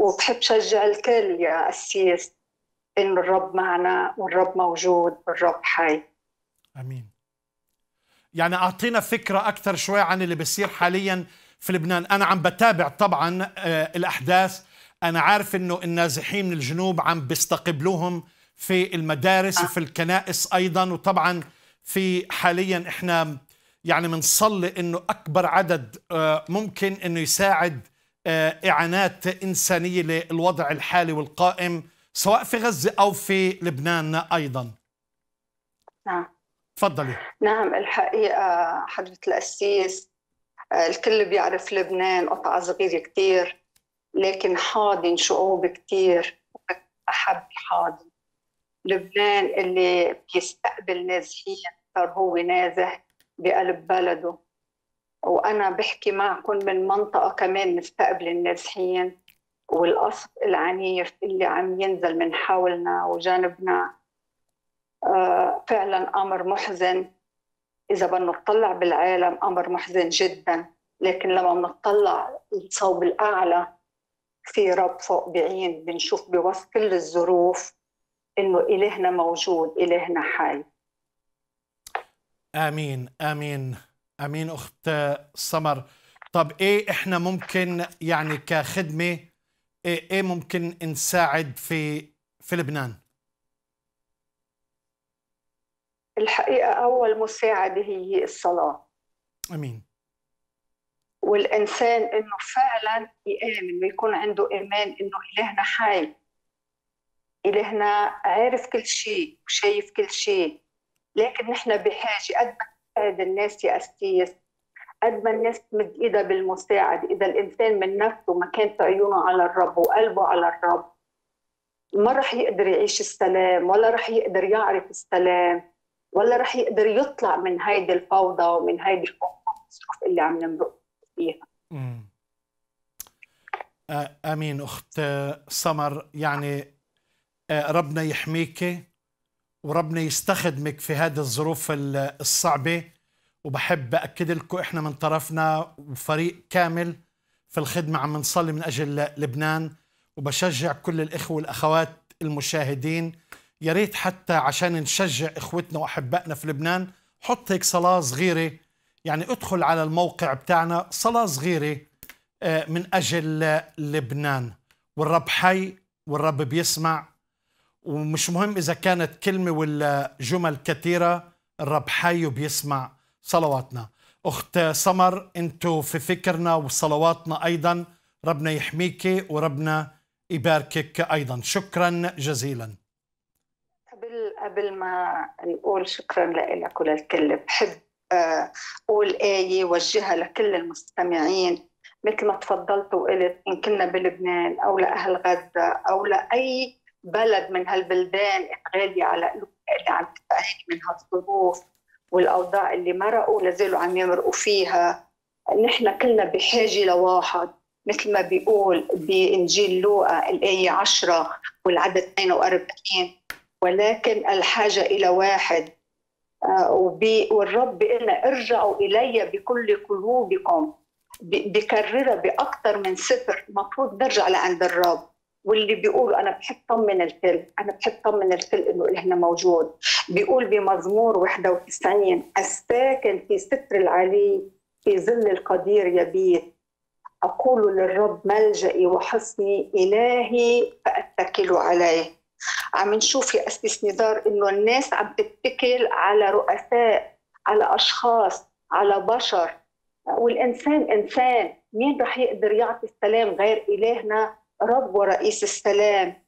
وبحب شجع الكل يا أسيس إنه الرب معنا والرب موجود والرب حي أمين يعني أعطينا فكرة أكثر شوي عن اللي بيصير حاليا في لبنان أنا عم بتابع طبعا آه، الأحداث أنا عارف أنه النازحين من الجنوب عم بيستقبلوهم في المدارس آه. وفي الكنائس أيضا وطبعا في حاليا إحنا يعني بنصلي أنه أكبر عدد آه، ممكن أنه يساعد آه، إعانات إنسانية للوضع الحالي والقائم سواء في غزة أو في لبنان أيضا نعم تفضلي نعم الحقيقة حضرة القسيس الكل بيعرف لبنان قطعة صغيرة كتير لكن حاضن شعوب كتير أحب الحاضن لبنان اللي بيستقبل نازحين صار هو نازح بقلب بلده وأنا بحكي معكم من منطقة كمان مستقبل النازحين والقصف العنيف اللي عم ينزل من حولنا وجانبنا آه، فعلا أمر محزن إذا بدنا نطلع بالعالم أمر محزن جدا لكن لما بنطلع الصوب الأعلى في رب فوق بعين بنشوف بوسط كل الظروف انه الهنا موجود الهنا حي امين امين امين اخت سمر طب ايه احنا ممكن يعني كخدمه ايه, إيه ممكن نساعد في في لبنان الحقيقه اول مساعده هي الصلاه امين والانسان انه فعلا يامن ويكون عنده ايمان انه الهنا حي الهنا عارف كل شيء وشايف كل شيء لكن نحن بحاجه قد ما هذا الناس يا استيس قد ما الناس تمد ايدها بالمساعدة اذا الانسان من نفسه ما كانت عيونه على الرب وقلبه على الرب ما رح يقدر يعيش السلام ولا رح يقدر يعرف السلام ولا رح يقدر يطلع من هيدي الفوضى ومن هيدي الظروف اللي عم نمرق فيها امين اخت آه، سمر يعني آه، ربنا يحميك وربنا يستخدمك في هذه الظروف الصعبه وبحب اكد لكم احنا من طرفنا وفريق كامل في الخدمه عم نصلي من اجل لبنان وبشجع كل الاخوه والاخوات المشاهدين يا ريت حتى عشان نشجع اخوتنا واحبائنا في لبنان حط هيك صلاه صغيره يعني ادخل على الموقع بتاعنا صلاة صغيرة آه، من أجل لبنان والرب حي والرب بيسمع ومش مهم إذا كانت كلمة ولا جمل كثيرة الرب حي وبيسمع صلواتنا أخت سمر أنتوا في فكرنا وصلواتنا أيضا ربنا يحميك وربنا يباركك أيضا شكرا جزيلا قبل قبل ما نقول شكرا لك وللكل بحب آه، قول آية وجهها لكل المستمعين مثل ما تفضلت وقلت إن كنا بلبنان أو لأهل غزة أو لأي بلد من هالبلدان غالية على اللي عم تتعاني من هالظروف والأوضاع اللي مرقوا لازالوا عم يمرقوا فيها نحن كلنا بحاجة لواحد مثل ما بيقول بإنجيل لوقا الآية 10 والعدد 42 ولكن الحاجة إلى واحد آه، والرب قلنا ارجعوا الي بكل قلوبكم بكررها باكثر من سفر المفروض نرجع لعند الرب واللي بيقول انا بحب طمن الكل انا بحب طمن الكل انه احنا موجود بيقول بمزمور 91 الساكن في ستر العلي في ظل القدير يبيت اقول للرب ملجئي وحصني الهي فاتكل عليه عم نشوف يأسس نزار انه الناس عم تتكل على رؤساء على اشخاص على بشر والانسان انسان مين رح يقدر يعطي السلام غير الهنا رب ورئيس السلام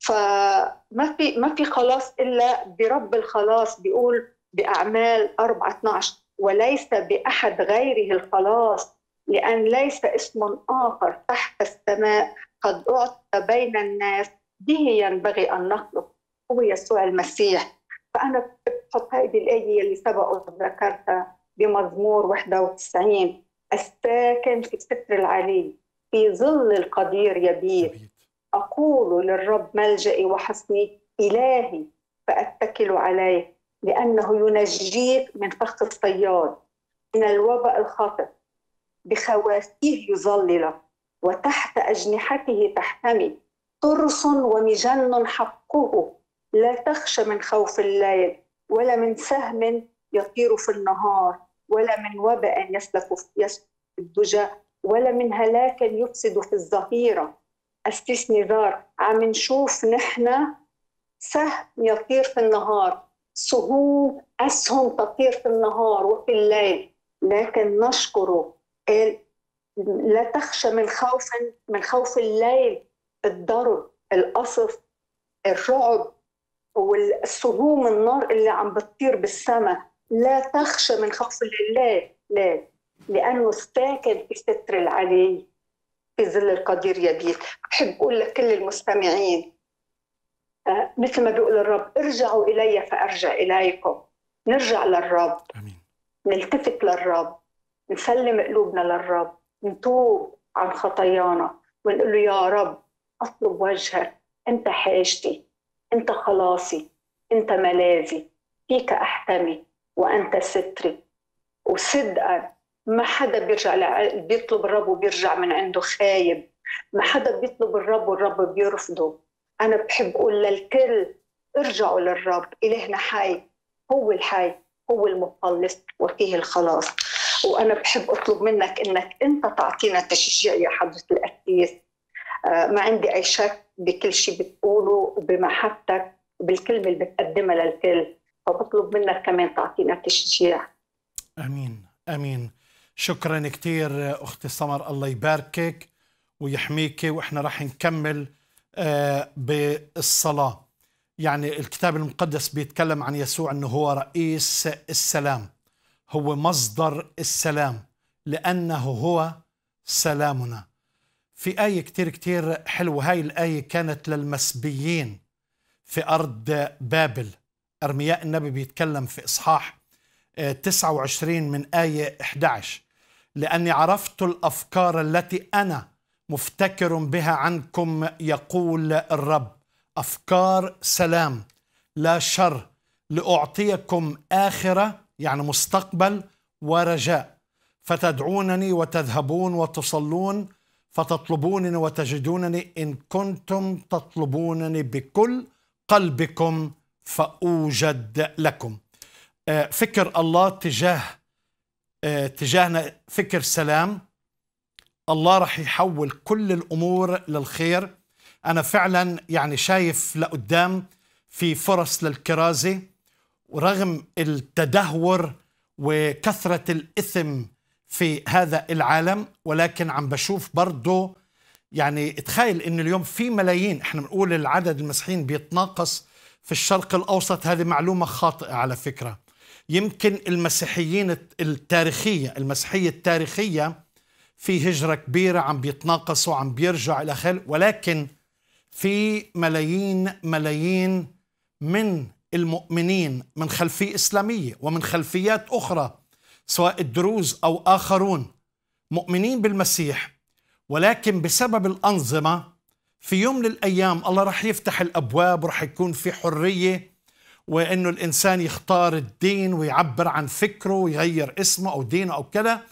فما في ما في خلاص الا برب الخلاص بيقول باعمال 4 12 وليس باحد غيره الخلاص لان ليس اسم اخر تحت السماء قد اعطي بين الناس به ينبغي أن نخلق هو يسوع المسيح فأنا بحط هذه الآية اللي سبق ذكرتها بمزمور 91 الساكن في الستر العلي في ظل القدير يبيت أقول للرب ملجئي وحصني إلهي فأتكل عليه لأنه ينجيك من فخ الصياد من الوباء الخطر بخوافيه يظللك وتحت أجنحته تحتمي طرس ومجن حقه لا تخش من خوف الليل ولا من سهم يطير في النهار ولا من وباء يسلك في الدجى ولا من هلاك يفسد في الظهيرة استثني دار عم نشوف نحن سهم يطير في النهار سهوم أسهم تطير في النهار وفي الليل لكن نشكره قال لا تخشى من خوف من خوف الليل الضرب القصف الرعب والسهوم النار اللي عم بتطير بالسماء لا تخشى من خوف الله لا لانه ساكن في ستر العلي في ظل القدير يبيت بحب اقول لكل المستمعين آه، مثل ما بيقول الرب ارجعوا الي فارجع اليكم نرجع للرب امين نلتفت للرب نسلم قلوبنا للرب نتوب عن خطايانا ونقول له يا رب اطلب وجهك انت حاجتي انت خلاصي انت ملاذي فيك احتمي وانت ستري وصدقا ما حدا بيرجع بيطلب الرب وبيرجع من عنده خايب ما حدا بيطلب الرب والرب بيرفضه انا بحب اقول للكل ارجعوا للرب الهنا حي هو الحي هو المخلص وفيه الخلاص وانا بحب اطلب منك انك انت تعطينا تشجيع يا حضره القديس آه، ما عندي اي شك بكل شيء بتقوله وبمحبتك بالكلمه اللي بتقدمها للكل فبطلب منك كمان تعطينا تشجيع امين امين شكرا كثير اختي سمر الله يباركك ويحميك واحنا راح نكمل آه، بالصلاه يعني الكتاب المقدس بيتكلم عن يسوع انه هو رئيس السلام هو مصدر السلام لانه هو سلامنا في آية كتير كتير حلوة هاي الآية كانت للمسبيين في أرض بابل أرمياء النبي بيتكلم في إصحاح 29 آه، من آية 11 لأني عرفت الأفكار التي أنا مفتكر بها عنكم يقول الرب أفكار سلام لا شر لأعطيكم آخرة يعني مستقبل ورجاء فتدعونني وتذهبون وتصلون فتطلبونني وتجدونني إن كنتم تطلبونني بكل قلبكم فأوجد لكم آه، فكر الله تجاه آه، تجاهنا فكر سلام الله رح يحول كل الأمور للخير أنا فعلا يعني شايف لقدام في فرص للكرازة ورغم التدهور وكثرة الإثم في هذا العالم ولكن عم بشوف برضه يعني تخيل انه اليوم في ملايين احنا بنقول العدد المسيحيين بيتناقص في الشرق الاوسط هذه معلومه خاطئه على فكره يمكن المسيحيين التاريخيه المسيحيه التاريخيه في هجره كبيره عم بيتناقصوا عم بيرجع الى خل ولكن في ملايين ملايين من المؤمنين من خلفيه اسلاميه ومن خلفيات اخرى سواء الدروز أو آخرون مؤمنين بالمسيح ولكن بسبب الأنظمة في يوم من الأيام الله رح يفتح الأبواب ورح يكون في حرية وإنه الإنسان يختار الدين ويعبر عن فكره ويغير اسمه أو دينه أو كذا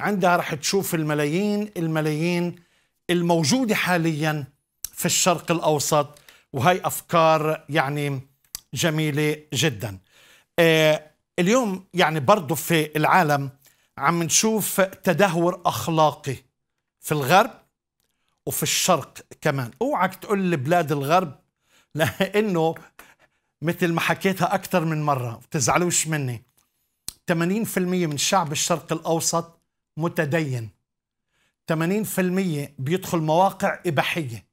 عندها رح تشوف الملايين الملايين الموجودة حاليا في الشرق الأوسط وهي أفكار يعني جميلة جدا آه، اليوم يعني برضه في العالم عم نشوف تدهور اخلاقي في الغرب وفي الشرق كمان اوعك تقول لي بلاد الغرب لانه مثل ما حكيتها اكثر من مره تزعلوش مني 80% من شعب الشرق الاوسط متدين 80% بيدخل مواقع اباحيه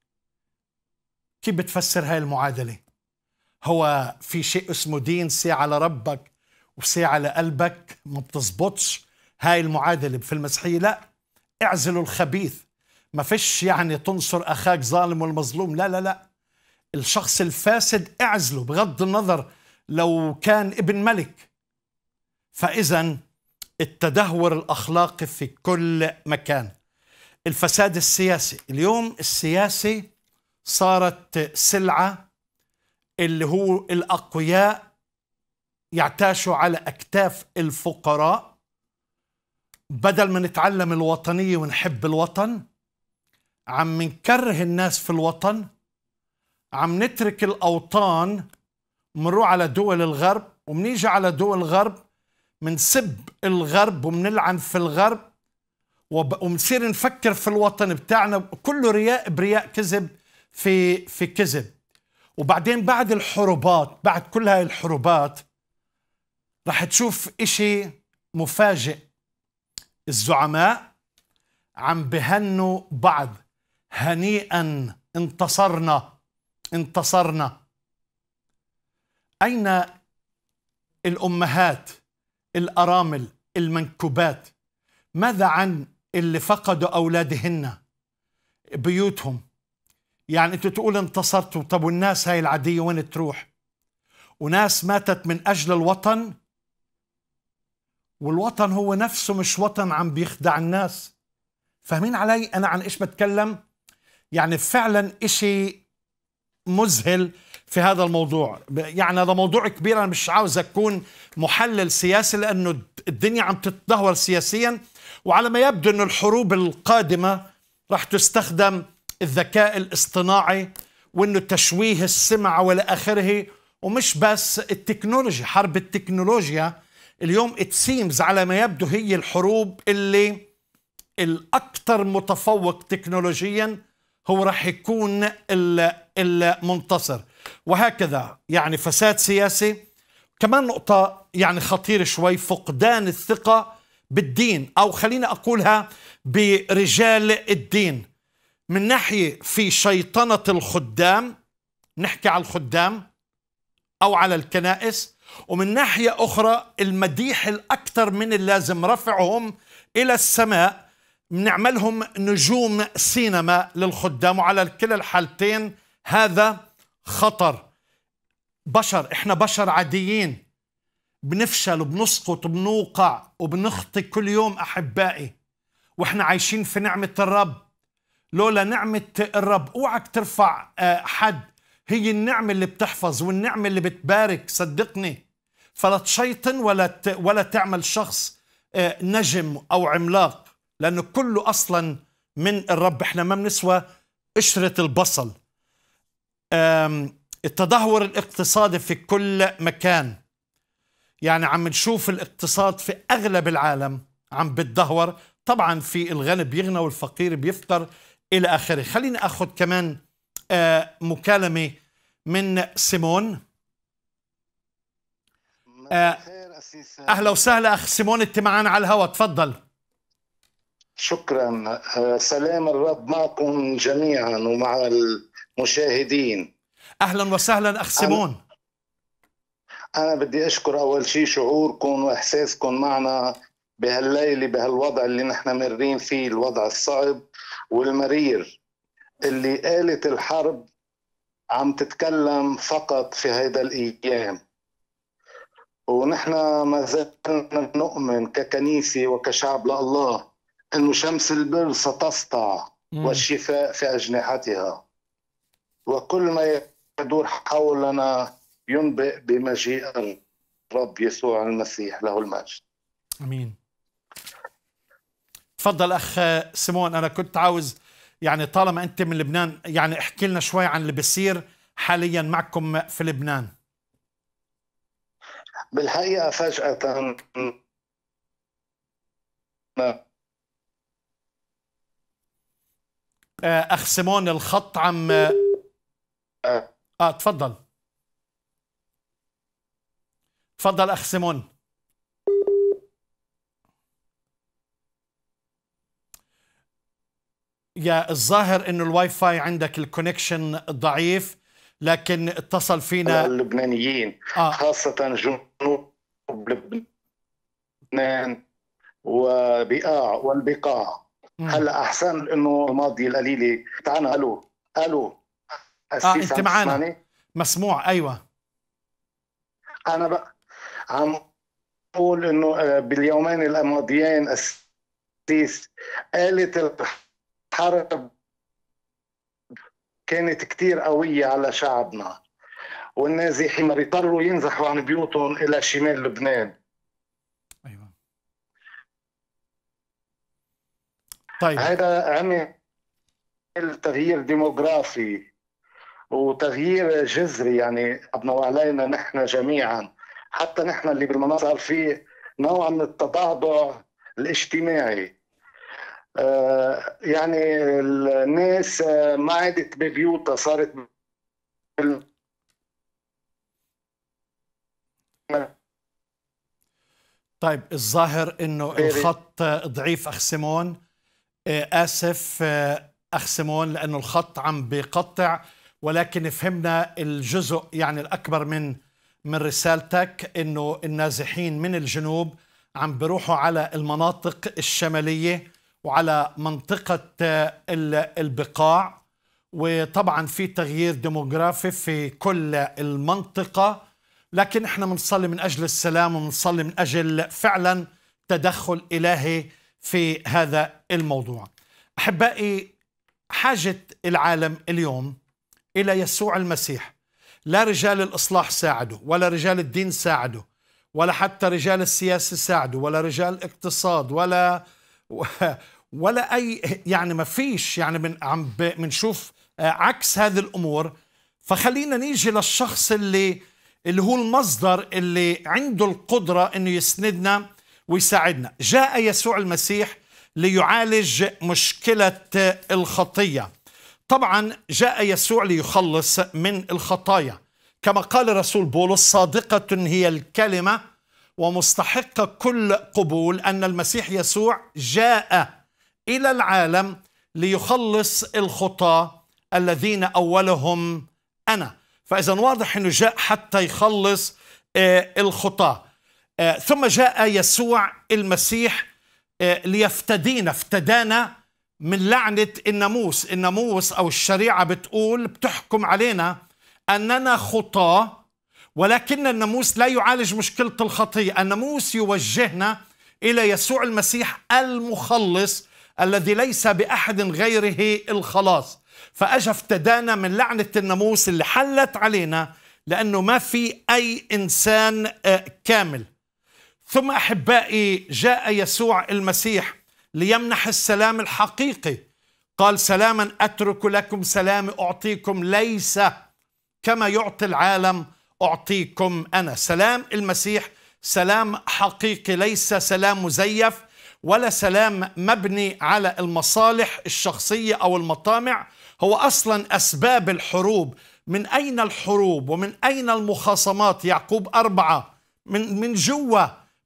كيف بتفسر هاي المعادله هو في شيء اسمه دين سي على ربك وساعة لقلبك ما بتزبطش هاي المعادلة في المسيحية لا اعزلوا الخبيث ما فيش يعني تنصر أخاك ظالم والمظلوم لا لا لا الشخص الفاسد اعزله بغض النظر لو كان ابن ملك فإذا التدهور الأخلاقي في كل مكان الفساد السياسي اليوم السياسي صارت سلعة اللي هو الأقوياء يعتاشوا على أكتاف الفقراء بدل ما نتعلم الوطنية ونحب الوطن عم نكره الناس في الوطن عم نترك الأوطان منروح على دول الغرب ومنيجي على دول الغرب منسب الغرب ومنلعن في الغرب وبنصير نفكر في الوطن بتاعنا كله رياء برياء كذب في في كذب وبعدين بعد الحروبات بعد كل هاي الحروبات رح تشوف إشي مفاجئ الزعماء عم بهنوا بعض هنيئا انتصرنا انتصرنا أين الأمهات الأرامل المنكوبات ماذا عن اللي فقدوا أولادهن بيوتهم يعني انت تقول انتصرتوا طب والناس هاي العادية وين تروح وناس ماتت من أجل الوطن والوطن هو نفسه مش وطن عم بيخدع الناس فاهمين علي أنا عن إيش بتكلم يعني فعلا إشي مذهل في هذا الموضوع يعني هذا موضوع كبير أنا مش عاوز أكون محلل سياسي لأنه الدنيا عم تتدهور سياسيا وعلى ما يبدو أن الحروب القادمة راح تستخدم الذكاء الاصطناعي وأنه تشويه السمع وإلى آخره ومش بس التكنولوجيا حرب التكنولوجيا اليوم اتسيمز على ما يبدو هي الحروب اللي الأكثر متفوق تكنولوجيا هو راح يكون المنتصر وهكذا يعني فساد سياسي كمان نقطة يعني خطيرة شوي فقدان الثقة بالدين أو خلينا أقولها برجال الدين من ناحية في شيطنة الخدام نحكي على الخدام أو على الكنائس ومن ناحية أخرى المديح الأكثر من اللازم رفعهم إلى السماء بنعملهم نجوم سينما للخدام وعلى كلا الحالتين هذا خطر بشر احنا بشر عاديين بنفشل وبنسقط وبنوقع وبنخطي كل يوم احبائي واحنا عايشين في نعمه الرب لولا نعمه الرب اوعك ترفع آه، حد هي النعمة اللي بتحفظ والنعمة اللي بتبارك صدقني فلا تشيطن ولا ولا تعمل شخص آه، نجم أو عملاق لأنه كله أصلا من الرب احنا ما بنسوى قشرة البصل التدهور الاقتصادي في كل مكان يعني عم نشوف الاقتصاد في أغلب العالم عم بتدهور طبعا في الغني بيغنى والفقير بيفقر إلى آخره خليني أخذ كمان آه، مكالمة من سيمون آه، أهلا وسهلا أخ سيمون أنت معنا على الهواء تفضل شكرا آه، سلام الرب معكم جميعا ومع المشاهدين أهلا وسهلا أخ سيمون أنا بدي أشكر أول شيء شعوركم وإحساسكم معنا بهالليلة بهالوضع اللي نحن مرين فيه الوضع الصعب والمرير اللي قالت الحرب عم تتكلم فقط في هيدا الأيام ونحن ما زلنا نؤمن ككنيسة وكشعب لله أن شمس البر ستسطع والشفاء في أجنحتها وكل ما يدور حولنا ينبئ بمجيء الرب يسوع المسيح له المجد امين تفضل اخ سيمون انا كنت عاوز يعني طالما انت من لبنان يعني احكي لنا شوي عن اللي بيصير حاليا معكم في لبنان بالحقيقه فجاه آه، اخ سيمون الخط عم اه, آه، تفضل تفضل اخ سيمون يا الظاهر انه الواي فاي عندك الكونكشن ضعيف لكن اتصل فينا اللبنانيين آه. خاصة جنوب لبنان وبقاع والبقاع هلا احسن انه الماضي القليله تعال الو الو اه انت معنا مسموع ايوه انا بقى عم بقول انه آه، باليومين الماضيين السيس قالت حرب كانت كتير قوية على شعبنا والنازحين ما اضطروا ينزحوا عن بيوتهم إلى شمال لبنان أيوة. طيب هذا عمل تغيير ديموغرافي وتغيير جذري يعني ابنا علينا نحن جميعا حتى نحن اللي بالمناطق في نوع من التضعضع الاجتماعي آه، يعني الناس آه، ما عادت ببيوتها صارت بال... طيب الظاهر انه الخط ضعيف اخ سيمون آه، اسف اخ سيمون لانه الخط عم بقطع ولكن فهمنا الجزء يعني الاكبر من من رسالتك انه النازحين من الجنوب عم بيروحوا على المناطق الشماليه وعلى منطقة آه، البقاع وطبعا في تغيير ديموغرافي في كل المنطقة لكن احنا بنصلي من أجل السلام وبنصلي من أجل فعلا تدخل إلهي في هذا الموضوع أحبائي حاجة العالم اليوم إلى يسوع المسيح لا رجال الإصلاح ساعدوا ولا رجال الدين ساعدوا ولا حتى رجال السياسة ساعدوا ولا رجال اقتصاد ولا ولا اي يعني ما فيش يعني من عم بنشوف آه، عكس هذه الامور فخلينا نيجي للشخص اللي اللي هو المصدر اللي عنده القدره انه يسندنا ويساعدنا جاء يسوع المسيح ليعالج مشكله آه، الخطيه طبعا جاء يسوع ليخلص من الخطايا كما قال رسول بولس صادقه هي الكلمه ومستحقه كل قبول ان المسيح يسوع جاء إلى العالم ليخلص الخطاة الذين أولهم أنا فإذا واضح أنه جاء حتى يخلص آه، الخطاة ثم جاء يسوع المسيح آه، ليفتدينا افتدانا من لعنة الناموس الناموس أو الشريعة بتقول بتحكم علينا أننا خطاة ولكن الناموس لا يعالج مشكلة الخطية الناموس يوجهنا إلى يسوع المسيح المخلص الذي ليس بأحد غيره الخلاص فأجى افتدانا من لعنة الناموس اللي حلت علينا لأنه ما في أي إنسان آه، كامل ثم أحبائي جاء يسوع المسيح ليمنح السلام الحقيقي قال سلاما أترك لكم سلام أعطيكم ليس كما يعطي العالم أعطيكم أنا سلام المسيح سلام حقيقي ليس سلام مزيف ولا سلام مبني على المصالح الشخصية أو المطامع هو أصلا أسباب الحروب من أين الحروب ومن أين المخاصمات يعقوب أربعة من, من جوا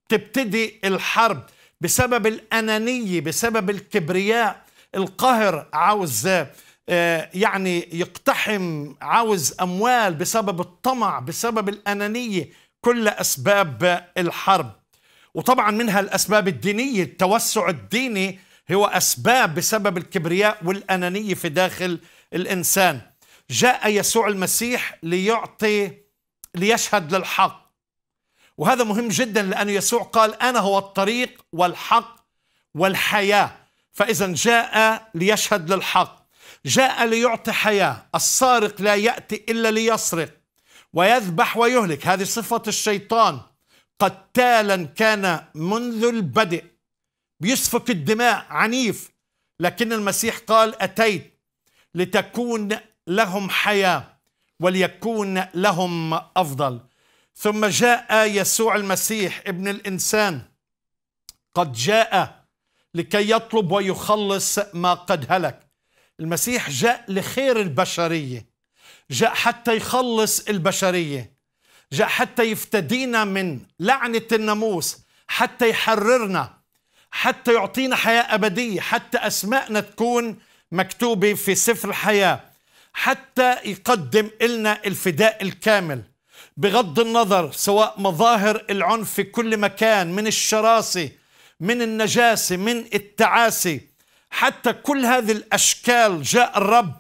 تبتدي الحرب بسبب الأنانية بسبب الكبرياء القهر عاوز آه، يعني يقتحم عاوز أموال بسبب الطمع بسبب الأنانية كل أسباب الحرب وطبعا منها الأسباب الدينية التوسع الديني هو أسباب بسبب الكبرياء والأنانية في داخل الإنسان جاء يسوع المسيح ليعطي ليشهد للحق وهذا مهم جدا لأنه يسوع قال أنا هو الطريق والحق والحياة فإذا جاء ليشهد للحق جاء ليعطي حياة السارق لا يأتي إلا ليسرق ويذبح ويهلك هذه صفة الشيطان قتالا كان منذ البدء بيسفك الدماء عنيف لكن المسيح قال أتيت لتكون لهم حياة وليكون لهم أفضل ثم جاء يسوع المسيح ابن الإنسان قد جاء لكي يطلب ويخلص ما قد هلك المسيح جاء لخير البشرية جاء حتى يخلص البشرية جاء حتى يفتدينا من لعنة الناموس حتى يحررنا حتى يعطينا حياة أبدية حتى أسماءنا تكون مكتوبة في سفر الحياة حتى يقدم إلنا الفداء الكامل بغض النظر سواء مظاهر العنف في كل مكان من الشراسة من النجاسة من التعاسة حتى كل هذه الأشكال جاء الرب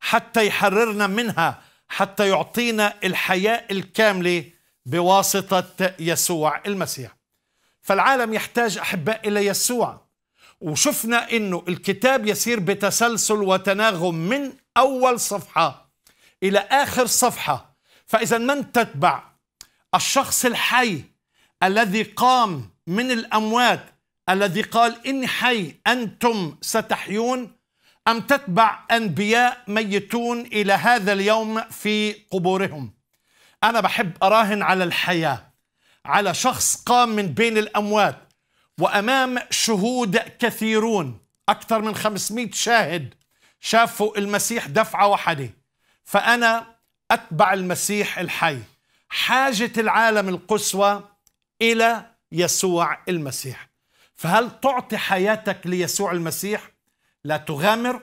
حتى يحررنا منها حتى يعطينا الحياة الكاملة بواسطة يسوع المسيح فالعالم يحتاج أحباء إلى يسوع وشفنا أنه الكتاب يسير بتسلسل وتناغم من أول صفحة إلى آخر صفحة فإذا من تتبع الشخص الحي الذي قام من الأموات الذي قال إني حي أنتم ستحيون أم تتبع أنبياء ميتون إلى هذا اليوم في قبورهم أنا بحب أراهن على الحياة على شخص قام من بين الأموات وأمام شهود كثيرون أكثر من 500 شاهد شافوا المسيح دفعة واحدة فأنا أتبع المسيح الحي حاجة العالم القصوى إلى يسوع المسيح فهل تعطي حياتك ليسوع المسيح؟ لا تغامر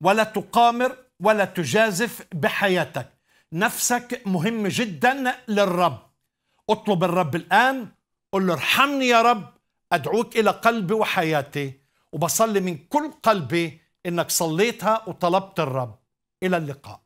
ولا تقامر ولا تجازف بحياتك نفسك مهم جدا للرب اطلب الرب الآن قل ارحمني يا رب أدعوك إلى قلبي وحياتي وبصلي من كل قلبي إنك صليتها وطلبت الرب إلى اللقاء